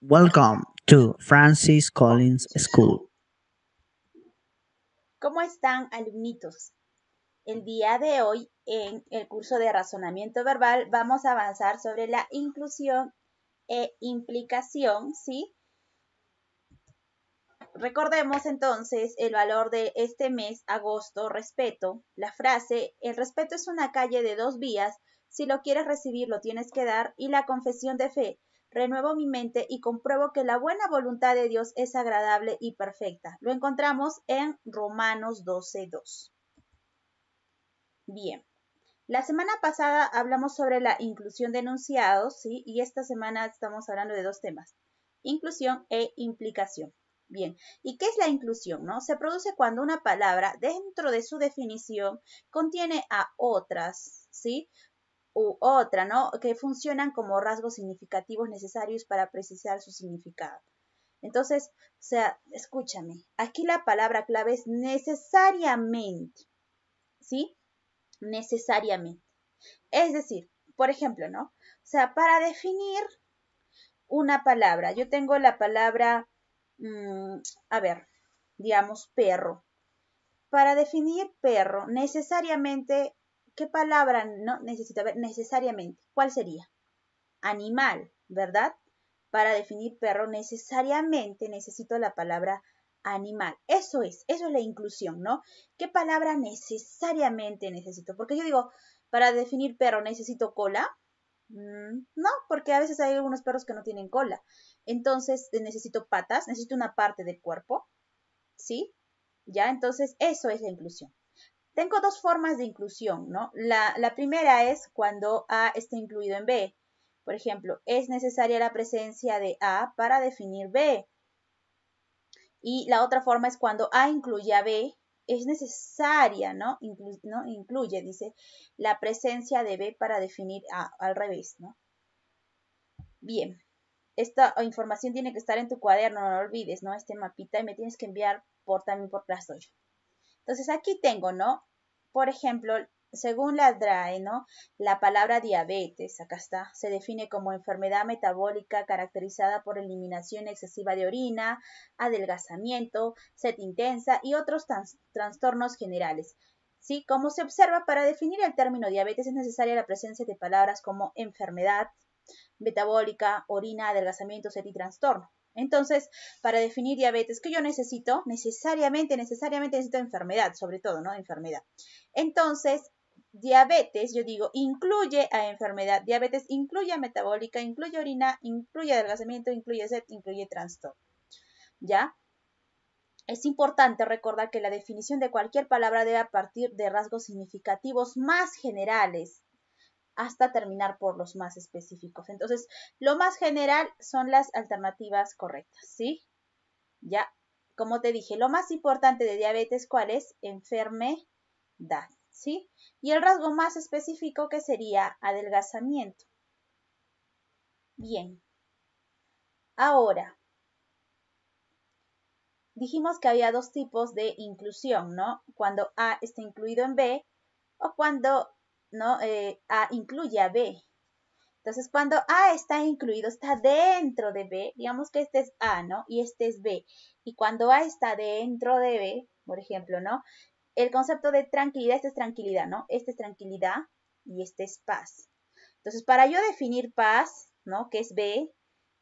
Welcome to Francis Collins School. ¿Cómo están, alumnitos? El día de hoy, en el curso de razonamiento verbal, vamos a avanzar sobre la inclusión e implicación, ¿sí? Recordemos entonces el valor de este mes, agosto, respeto. La frase, el respeto es una calle de dos vías, si lo quieres recibir lo tienes que dar, y la confesión de fe, renuevo mi mente y compruebo que la buena voluntad de Dios es agradable y perfecta. Lo encontramos en Romanos 12.2. Bien. La semana pasada hablamos sobre la inclusión de enunciados, ¿sí? Y esta semana estamos hablando de dos temas, inclusión e implicación. Bien, ¿y qué es la inclusión? No? Se produce cuando una palabra, dentro de su definición, contiene a otras, ¿sí? u otra, ¿no? Que funcionan como rasgos significativos necesarios para precisar su significado. Entonces, o sea, escúchame, aquí la palabra clave es necesariamente, ¿sí? Necesariamente. Es decir, por ejemplo, ¿no? O sea, para definir una palabra, yo tengo la palabra, mm, a ver, digamos, perro. Para definir perro, necesariamente ¿Qué palabra no necesita ver necesariamente? ¿Cuál sería? Animal, ¿verdad? Para definir perro necesariamente necesito la palabra animal. Eso es, eso es la inclusión, ¿no? ¿Qué palabra necesariamente necesito? Porque yo digo, para definir perro necesito cola. Mm, no, porque a veces hay algunos perros que no tienen cola. Entonces eh, necesito patas, necesito una parte del cuerpo. ¿Sí? Ya, entonces eso es la inclusión. Tengo dos formas de inclusión, ¿no? La, primera es cuando A está incluido en B. Por ejemplo, es necesaria la presencia de A para definir B. Y la otra forma es cuando A incluye a B, es necesaria, ¿no? Incluye, dice, la presencia de B para definir A, al revés, ¿no? Bien, esta información tiene que estar en tu cuaderno, no lo olvides, ¿no? Este mapita y me tienes que enviar por, también por yo. Entonces aquí tengo, ¿no? por ejemplo, según la DRAE, ¿no? La palabra diabetes, acá está, se define como enfermedad metabólica caracterizada por eliminación excesiva de orina, adelgazamiento, sed intensa y otros trastornos generales. ¿Sí? Como se observa, para definir el término diabetes es necesaria la presencia de palabras como enfermedad metabólica, orina, adelgazamiento, sed y trastorno. Entonces, para definir diabetes, ¿qué yo necesito? Necesariamente, necesariamente necesito enfermedad, sobre todo, ¿no? Enfermedad. Entonces, diabetes, yo digo, incluye a enfermedad. Diabetes incluye a metabólica, incluye orina, incluye adelgazamiento, incluye sed, incluye trastorno. ¿Ya? Es importante recordar que la definición de cualquier palabra debe partir de rasgos significativos más generales hasta terminar por los más específicos. Entonces, lo más general son las alternativas correctas, ¿sí? Ya, como te dije, lo más importante de diabetes, ¿cuál es? Enfermedad, ¿sí? Y el rasgo más específico que sería adelgazamiento. Bien. Ahora, dijimos que había dos tipos de inclusión, ¿no? Cuando A está incluido en B o cuando ¿no? Eh, a incluye a B. Entonces, cuando A está incluido, está dentro de B, digamos que este es A, ¿no? Y este es B. Y cuando A está dentro de B, por ejemplo, ¿no? El concepto de tranquilidad, este es tranquilidad, ¿no? Este es tranquilidad y este es paz. Entonces, para yo definir paz, ¿no? Que es B,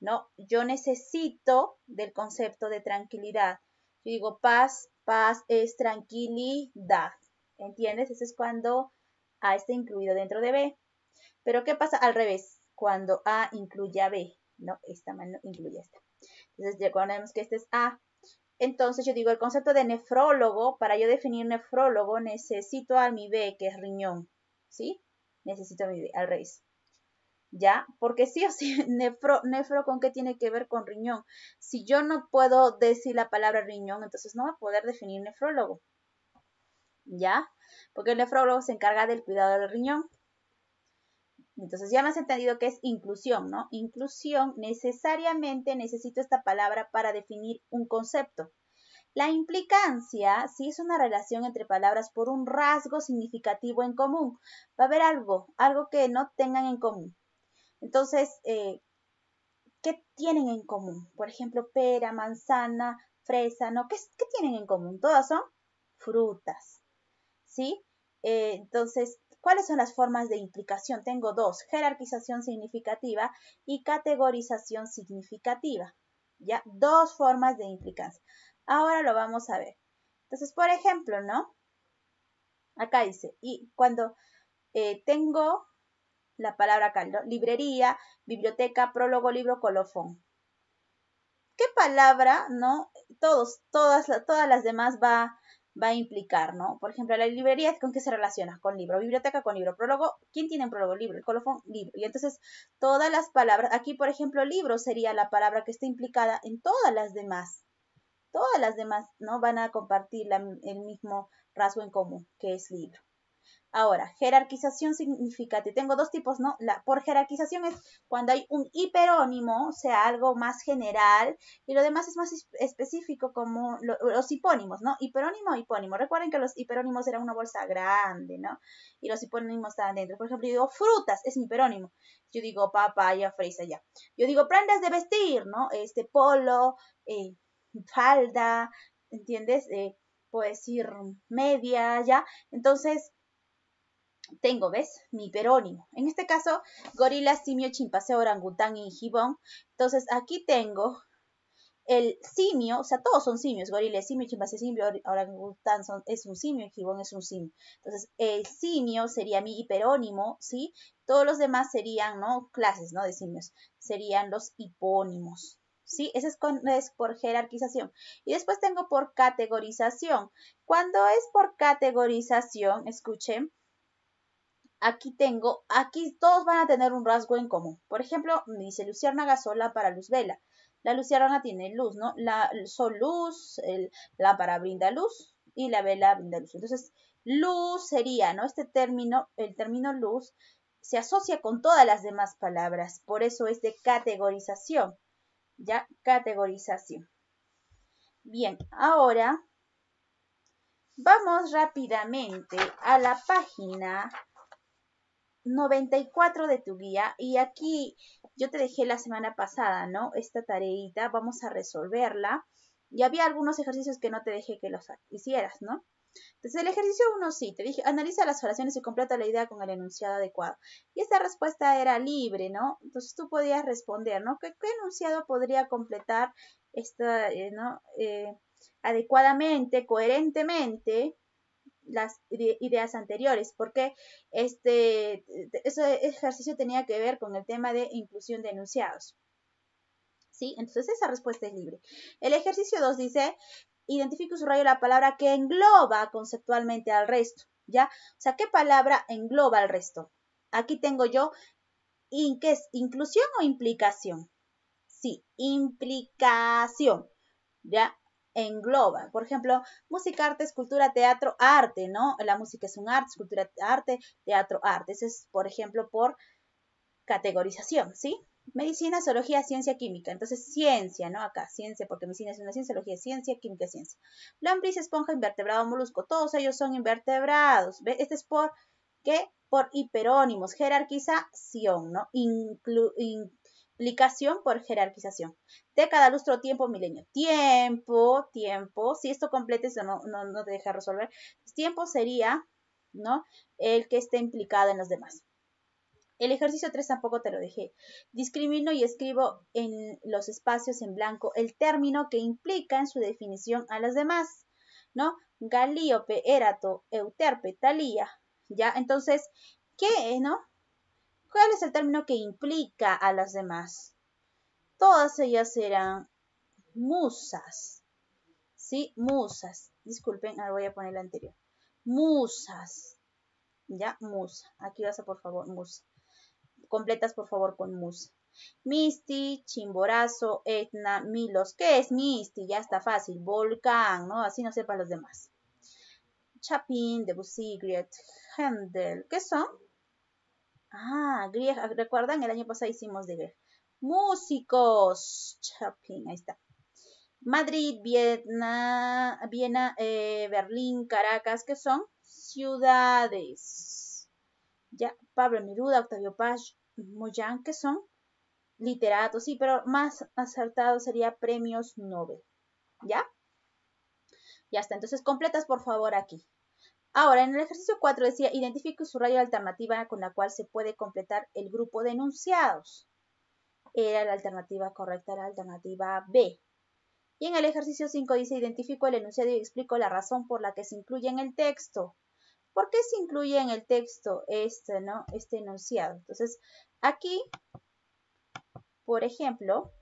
¿no? Yo necesito del concepto de tranquilidad. Yo digo paz, paz es tranquilidad. ¿Entiendes? Eso es cuando a está incluido dentro de B. Pero ¿qué pasa al revés? Cuando A incluye a B. No, esta mano incluye a esta. Entonces recordemos que este es A. Entonces yo digo, el concepto de nefrólogo, para yo definir nefrólogo, necesito a mi B, que es riñón. ¿Sí? Necesito a mi B, al revés. ¿Ya? Porque sí o sí, nefro, nefro, ¿con qué tiene que ver con riñón? Si yo no puedo decir la palabra riñón, entonces no va a poder definir nefrólogo. ¿ya? Porque el nefrólogo se encarga del cuidado del riñón. Entonces ya me has entendido que es inclusión, ¿no? Inclusión, necesariamente necesito esta palabra para definir un concepto. La implicancia si es una relación entre palabras por un rasgo significativo en común. Va a haber algo, algo que no tengan en común. Entonces, eh, ¿qué tienen en común? Por ejemplo, pera, manzana, fresa, ¿no? ¿Qué tienen en común? Todas son frutas. ¿sí? Eh, entonces, ¿cuáles son las formas de implicación? Tengo dos, jerarquización significativa y categorización significativa, ¿ya? Dos formas de implicancia. Ahora lo vamos a ver. Entonces, por ejemplo, ¿no? Acá dice, y cuando eh, tengo la palabra acá, librería, biblioteca, prólogo, libro, colofón. ¿Qué palabra, no? Todos, todas, todas las demás va, va a implicar, ¿no? Por ejemplo, la librería, ¿con qué se relaciona? Con libro, biblioteca con libro, prólogo, ¿quién tiene un prólogo? Libro, el colofón, libro. Y entonces todas las palabras, aquí por ejemplo, libro sería la palabra que está implicada en todas las demás. Todas las demás, ¿no? Van a compartir el mismo rasgo en común, que es libro. Ahora, jerarquización significa, te tengo dos tipos, ¿no? La, por jerarquización es cuando hay un hiperónimo, o sea, algo más general, y lo demás es más específico como los hipónimos, ¿no? Hiperónimo, hipónimo. Recuerden que los hiperónimos eran una bolsa grande, ¿no? Y los hipónimos estaban dentro. Por ejemplo, yo digo frutas, es mi hiperónimo. Yo digo papaya, fresa, ya. Yo digo prendas de vestir, ¿no? Este polo, eh, falda, ¿entiendes? Eh, puedo decir media, ¿ya? Entonces, tengo, ¿ves? Mi perónimo. En este caso, gorila, simio, chimpancé, orangután y gibón. Entonces, aquí tengo el simio, o sea, todos son simios, gorila simio, chimpancé simio, orangután es un simio, gibón es un simio. Entonces, el simio sería mi hiperónimo, ¿sí? Todos los demás serían, ¿no? Clases, ¿no? De simios. Serían los hipónimos, ¿sí? Ese es, es por jerarquización. Y después tengo por categorización. Cuando es por categorización, escuchen, aquí tengo, aquí todos van a tener un rasgo en común. Por ejemplo, me dice luciérnaga gasola para luz vela. La luciérnaga tiene luz, ¿no? La sol luz, el, lámpara brinda luz y la vela brinda luz. Entonces, luz sería, ¿no? Este término, el término luz, se asocia con todas las demás palabras. Por eso es de categorización. Ya, categorización. Bien, ahora vamos rápidamente a la página 94 de tu guía y aquí yo te dejé la semana pasada, ¿no? Esta tareita, vamos a resolverla. Y había algunos ejercicios que no te dejé que los hicieras, ¿no? Entonces el ejercicio 1 sí, te dije, analiza las oraciones y completa la idea con el enunciado adecuado. Y esta respuesta era libre, ¿no? Entonces tú podías responder, ¿no? ¿Qué, enunciado podría completar esta, eh, ¿no? Eh, adecuadamente, coherentemente, las ideas anteriores, porque este, ese ejercicio tenía que ver con el tema de inclusión de enunciados. ¿Sí? Entonces esa respuesta es libre. El ejercicio 2 dice, identifica su subraya la palabra que engloba conceptualmente al resto, ¿ya? O sea, ¿qué palabra engloba al resto? Aquí tengo yo, ¿in ¿qué es? ¿Inclusión o implicación? Sí, implicación, ¿ya? engloba. Por ejemplo, música, arte, escultura, teatro, arte, ¿no? La música es un arte, escultura, arte, teatro, arte. Ese es, por ejemplo, por categorización, ¿sí? Medicina, zoología, ciencia, química. Entonces, ciencia, ¿no? Acá, ciencia, porque medicina es una ciencia, zoología es ciencia, química es ciencia. Lombriz, esponja, invertebrado, molusco. Todos ellos son invertebrados. ¿Ve? Este es por, ¿qué? Por hiperónimos, jerarquización, ¿no? Inclu implicación por jerarquización de cada lustro, tiempo, milenio. Tiempo, tiempo, si esto completes eso no, no, te deja resolver. Pues tiempo sería, ¿no? El que esté implicado en los demás. El ejercicio 3 tampoco te lo dejé. Discrimino y escribo en los espacios en blanco el término que implica en su definición a las demás, ¿no? Galíope, erato Euterpe, Talía, ¿ya? Entonces, ¿qué, no? ¿Cuál es el término que implica a las demás? Todas ellas eran musas. ¿Sí? Musas. Disculpen, ahora voy a poner la anterior. Musas. Ya, musa. Aquí vas a, por favor, musa. Completas, por favor, con musa. Misty, Chimborazo, Etna, Milos. ¿Qué es Misty? Ya está fácil. Volcán, ¿no? Así no sepan los demás. Chapin, Debussy, Griet, Handel. ¿Qué son? Ah, griega, ¿recuerdan? El año pasado hicimos de ver. Músicos, Chopin, ahí está. Madrid, Vietnam, Viena, eh, Berlín, Caracas, que son ciudades. Ya, Pablo Neruda, Octavio Paz, Moyan, que son literatos, sí, pero más acertado sería premios Nobel. ¿Ya? Ya está, entonces completas por favor aquí. Ahora, en el ejercicio 4 decía, identifique su radio alternativa con la cual se puede completar el grupo de enunciados. Era la alternativa correcta, la alternativa B. Y en el ejercicio 5 dice, identifico el enunciado y explico la razón por la que se incluye en el texto. ¿Por qué se incluye en el texto este, ¿no? este enunciado? Entonces, aquí, por ejemplo,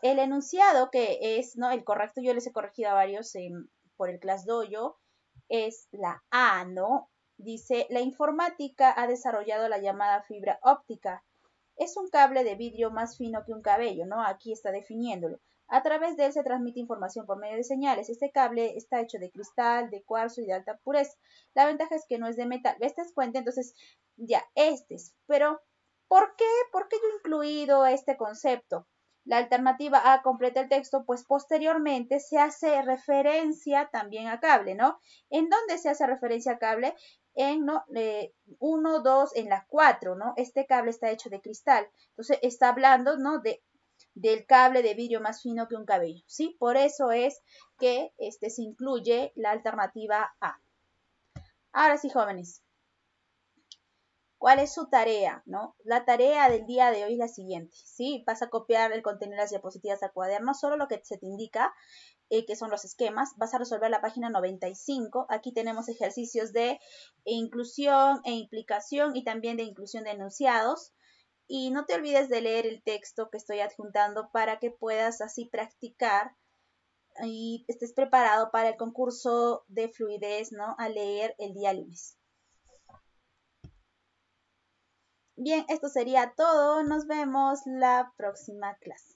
el enunciado que es ¿no? el correcto, yo les he corregido a varios por el class es la A, ¿no? Dice, la informática ha desarrollado la llamada fibra óptica. Es un cable de vidrio más fino que un cabello, ¿no? Aquí está definiéndolo. A través de él se transmite información por medio de señales. Este cable está hecho de cristal, de cuarzo y de alta pureza. La ventaja es que no es de metal. ¿Ves? ¿Te das cuenta? Entonces, ya, este es. Pero, ¿por qué? ¿Por qué yo he incluido este concepto? La alternativa A completa el texto, pues posteriormente se hace referencia también a cable, ¿no? ¿En dónde se hace referencia a cable? En 1, 2, eh, en la 4, ¿no? Este cable está hecho de cristal. Entonces está hablando, ¿no? del cable de vidrio más fino que un cabello, ¿sí? Por eso es que este, se incluye la alternativa A. Ahora sí, jóvenes. ¿Cuál es su tarea? ¿No? La tarea del día de hoy es la siguiente, ¿sí? Vas a copiar el contenido de las diapositivas al cuaderno, solo lo que se te indica, eh, que son los esquemas. Vas a resolver la página 95. Aquí tenemos ejercicios de inclusión e implicación y también de inclusión de enunciados. Y no te olvides de leer el texto que estoy adjuntando para que puedas así practicar y estés preparado para el concurso de fluidez, ¿no? A leer el día lunes. Bien, esto sería todo. Nos vemos la próxima clase.